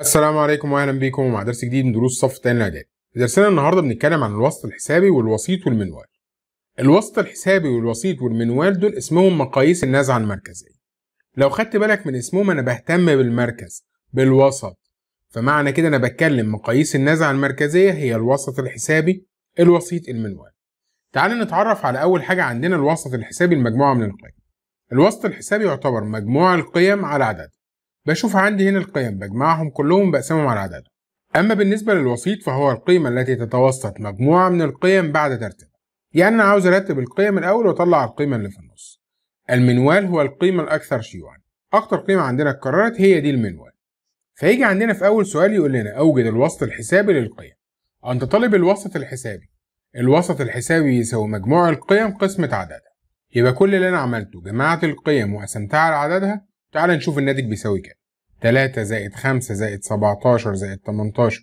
السلام عليكم واهلا بيكم مع درس جديد من دروس صف تاني الاعدادي في درسنا النهارده بنتكلم عن الوسط الحسابي والوسيط والمنوال الوسط الحسابي والوسيط والمنوال دول اسمهم مقاييس النزعه المركزيه لو خدت بالك من اسمهم انا بهتم بالمركز بالوسط فمعنى كده انا بتكلم مقاييس النزعه المركزيه هي الوسط الحسابي الوسيط المنوال تعال نتعرف على اول حاجه عندنا الوسط الحسابي المجموعه من القيم الوسط الحسابي يعتبر مجموع القيم على عددها بشوف عندي هنا القيم بجمعهم كلهم بقسمهم على عددهم أما بالنسبة للوسيط فهو القيمة التي تتوسط مجموعة من القيم بعد ترتيبها يعني أنا عاوز أرتب القيم الأول وأطلع القيمة اللي في النص المنوال هو القيمة الأكثر شيوعا أكتر قيمة عندنا اتكررت هي دي المنوال فيجي عندنا في أول سؤال يقول لنا أوجد الوسط الحسابي للقيم أنت طالب الوسط الحسابي الوسط الحسابي يساوي مجموع القيم قسمة عددها يبقى كل اللي أنا عملته جمعت القيم وقسمتها على عددها تعال نشوف الناتج بيساوي كام 3 زائد 5 زائد 17 زائد 18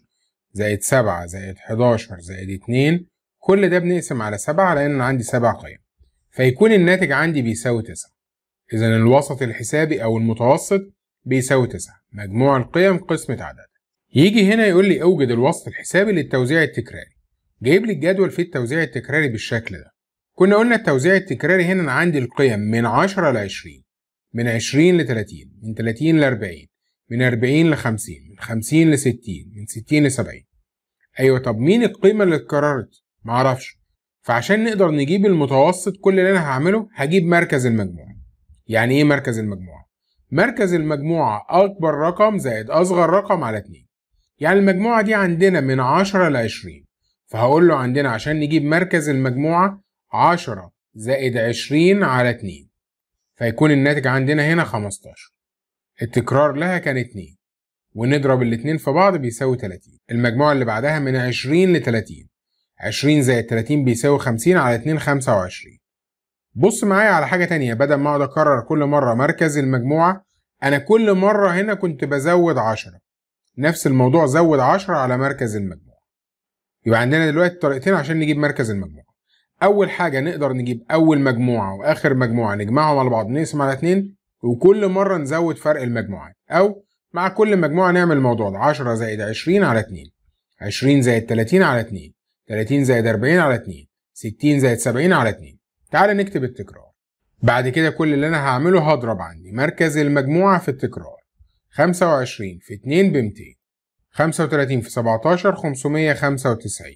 زائد 7 زائد 11 زائد 2 كل ده بنقسم على 7 لأن عندي 7 قيم فيكون الناتج عندي بيساوي 9 إذا الوسط الحسابي أو المتوسط بيساوي 9 مجموع القيم قسمة عدد يجي هنا يقول لي أوجد الوسط الحسابي للتوزيع التكراري جايب لي الجدول في التوزيع التكراري بالشكل ده كنا قلنا التوزيع التكراري هنا أنا عندي القيم من 10 ل 20 من 20 ل 30 من 30 ل 40 من 40 ل 50 من 50 ل 60 من 60 ل 70 ايوه طب مين القيمه اللي اتكررت معرفش فعشان نقدر نجيب المتوسط كل اللي انا هعمله هجيب مركز المجموعه يعني ايه مركز المجموعه مركز المجموعه اكبر رقم زائد اصغر رقم على 2 يعني المجموعه دي عندنا من 10 ل 20 فهقول له عندنا عشان نجيب مركز المجموعه 10 زائد 20 على 2 فيكون الناتج عندنا هنا 15 التكرار لها كان 2 ونضرب الاتنين في بعض بيساوي 30 المجموعة اللي بعدها من 20 ل 30 20 زائد 30 بيساوي 50 على 2 25 بص معايا على حاجة تانية بدل ما اقعد اكرر كل مرة مركز المجموعة انا كل مرة هنا كنت بزود 10 نفس الموضوع زود 10 على مركز المجموعة يبقى عندنا دلوقتي طريقتين عشان نجيب مركز المجموعة اول حاجه نقدر نجيب اول مجموعه واخر مجموعه نجمعهم على بعض نقسم على اتنين وكل مره نزود فرق المجموعات او مع كل مجموعه نعمل الموضوع ده 10 زائد 20 على اتنين 20 زائد 30 على اتنين 30 زائد 40 على اتنين 60 زائد 70 على اتنين تعال نكتب التكرار بعد كده كل اللي انا هعمله هضرب عندي مركز المجموعه في التكرار 25 في 2 ب 200 35 في 17 595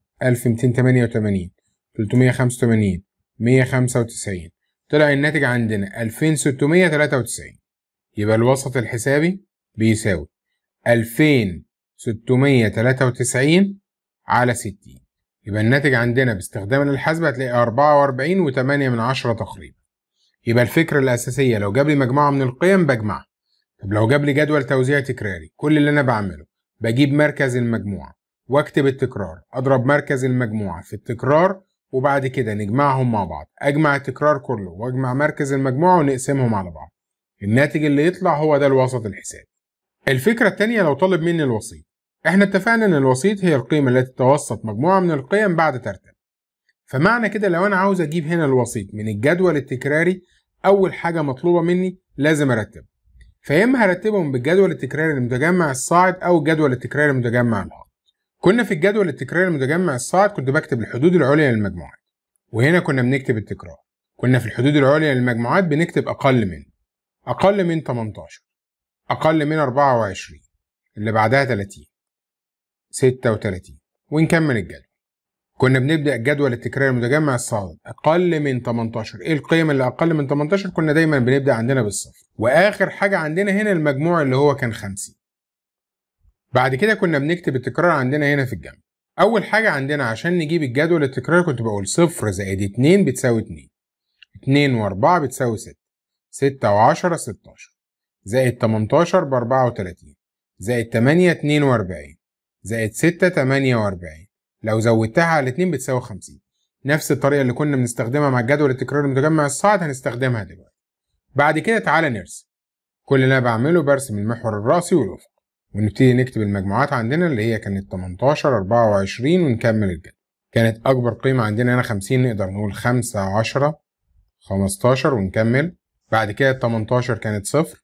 1288 385 195 طلع الناتج عندنا 2693 يبقى الوسط الحسابي بيساوي 2693 على 60 يبقى الناتج عندنا باستخدام الحاسبه هتلاقي 44 وتمانية من عشرة تقريبا يبقى الفكرة الأساسية لو جاب لي مجموعة من القيم بجمعها طب لو جاب لي جدول توزيع تكراري كل اللي أنا بعمله بجيب مركز المجموعة واكتب التكرار اضرب مركز المجموعة في التكرار وبعد كده نجمعهم مع بعض اجمع التكرار كله واجمع مركز المجموعة ونقسمهم على بعض الناتج اللي يطلع هو ده الوسط الحسابي الفكرة التانية لو طالب مني الوسيط احنا اتفقنا ان الوسيط هي القيمة التي تتوسط مجموعة من القيم بعد ترتيب فمعنى كده لو انا عاوز اجيب هنا الوسيط من الجدول التكراري اول حاجة مطلوبة مني لازم ارتبه فيا اما هرتبهم بالجدول التكراري المتجمع الصاعد او الجدول التكراري المتجمع الهابط كنا في الجدول التكراري المتجمع الصاعد كنت بكتب الحدود العليا للمجموعات وهنا كنا بنكتب التكرار كنا في الحدود العليا للمجموعات بنكتب أقل من أقل من 18 أقل من 24 اللي بعدها 30 36 ونكمل الجدول كنا بنبدأ جدول التكرار المتجمع الصاعد أقل من 18 إيه القيم اللي أقل من 18 كنا دايما بنبدأ عندنا بالصفر وآخر حاجة عندنا هنا المجموع اللي هو كان 50 بعد كده كنا بنكتب التكرار عندنا هنا في الجنب أول حاجة عندنا عشان نجيب الجدول التكرار كنت بقول صفر زائد اتنين بتساوي اتنين اتنين وأربعة بتساوي ستة ستة وعشرة ستاشر زائد تمنتاشر بأربعة وتلاتين زائد تمانية اتنين وأربعين زائد ستة تمانية وأربعين لو زودتها على اتنين بتساوي خمسين نفس الطريقة اللي كنا بنستخدمها مع الجدول التكرار المتجمع الصاعد هنستخدمها دلوقتي بعد كده تعالى نرسم كل اللي أنا بعمله برسم المحور الرأسي والأفق ونبتدي نكتب المجموعات عندنا اللي هي كانت 18 24 ونكمل الجدول كانت أكبر قيمة عندنا هنا 50 نقدر نقول 5 10 15 ونكمل بعد كده 18 كانت صفر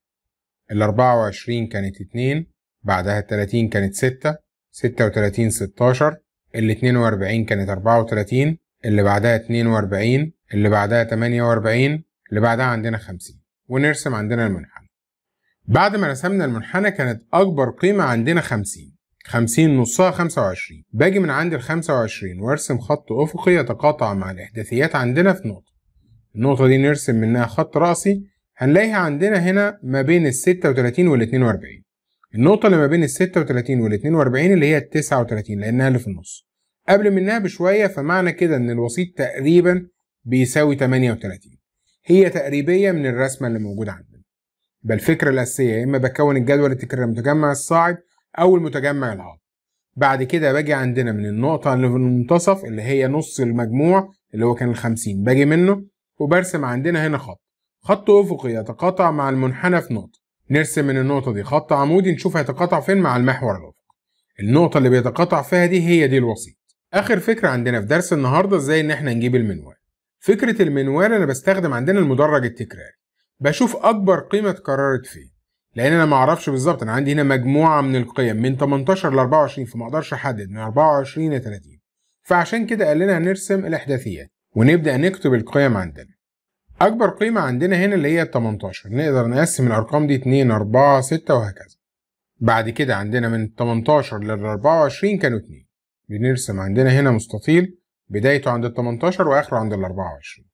ال 24 كانت 2 بعدها 30 كانت 6 36 16 ال 42 كانت 34 اللي بعدها 42 اللي بعدها 48 اللي بعدها عندنا 50 ونرسم عندنا المنحة بعد ما رسمنا المنحنى كانت أكبر قيمة عندنا 50 50 نصها 25 باجي من عند ال 25 وارسم خط أفقي يتقاطع مع الإحداثيات عندنا في نقطة النقطة دي نرسم منها خط رأسي هنلاقيها عندنا هنا ما بين ال 36 وال 42 النقطة اللي ما بين ال 36 وال 42 اللي هي ال 39 لأنها اللي في النص قبل منها بشوية فمعنى كده إن الوسيط تقريبا بيساوي 38 هي تقريبية من الرسمة اللي موجودة عندنا يبقى الفكره الاساسيه يا اما بكون الجدول التكراري المتجمع الصاعد او المتجمع العرض بعد كده باجي عندنا من النقطه اللي في المنتصف اللي هي نص المجموع اللي هو كان ال 50 باجي منه وبرسم عندنا هنا خط خط افقي يتقاطع مع المنحنى في نقطه نرسم من النقطه دي خط عمودي نشوف هيتقاطع فين مع المحور الافقي النقطه اللي بيتقاطع فيها دي هي دي الوسيط اخر فكره عندنا في درس النهارده ازاي ان احنا نجيب المنوال فكره المنوال انا بستخدم عندنا المدرج التكراري بشوف اكبر قيمه اتكررت فين لان انا ما اعرفش بالظبط انا عندي هنا مجموعه من القيم من 18 ل 24 فما اقدرش احدد من 24 ل 30 فعشان كده قال لنا نرسم الاحداثيات ونبدا نكتب القيم عندنا اكبر قيمه عندنا هنا اللي هي 18 نقدر نقسم الارقام دي 2 4 6 وهكذا بعد كده عندنا من 18 لل 24 كانوا 2 بنرسم عندنا هنا مستطيل بدايته عند ال 18 واخره عند ال 24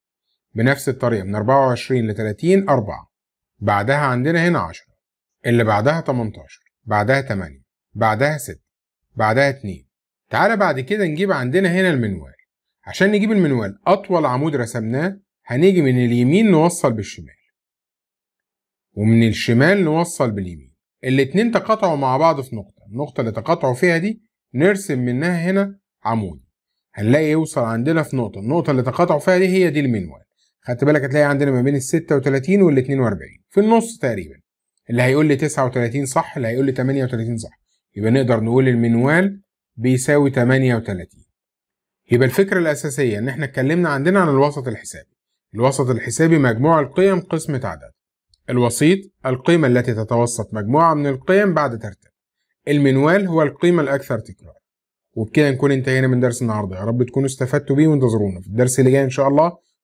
بنفس الطريقة من 24 ل 30 4 بعدها عندنا هنا 10 اللي بعدها 18 بعدها 8 بعدها 6 بعدها 2 تعالى بعد كده نجيب عندنا هنا المنوال عشان نجيب المنوال أطول عمود رسمناه هنيجي من اليمين نوصل بالشمال ومن الشمال نوصل باليمين الاتنين تقاطعوا مع بعض في نقطة النقطة اللي تقاطعوا فيها دي نرسم منها هنا عمود هنلاقي يوصل عندنا في نقطة النقطة اللي تقاطعوا فيها دي هي دي المنوال خدت بالك هتلاقي عندنا ما بين ال 36 وال 42 في النص تقريبا اللي هيقول لي 39 صح اللي هيقول لي 38 صح يبقى نقدر نقول المنوال بيساوي 38 يبقى الفكرة الأساسية إن إحنا اتكلمنا عندنا عن الوسط الحسابي الوسط الحسابي مجموع القيم قسمة عدد الوسيط القيمة التي تتوسط مجموعة من القيم بعد ترتيب المنوال هو القيمة الأكثر تكرار وبكده نكون انتهينا من درس النهارده يا رب تكونوا استفدتوا بيه وانتظرونا في الدرس اللي جاي إن شاء الله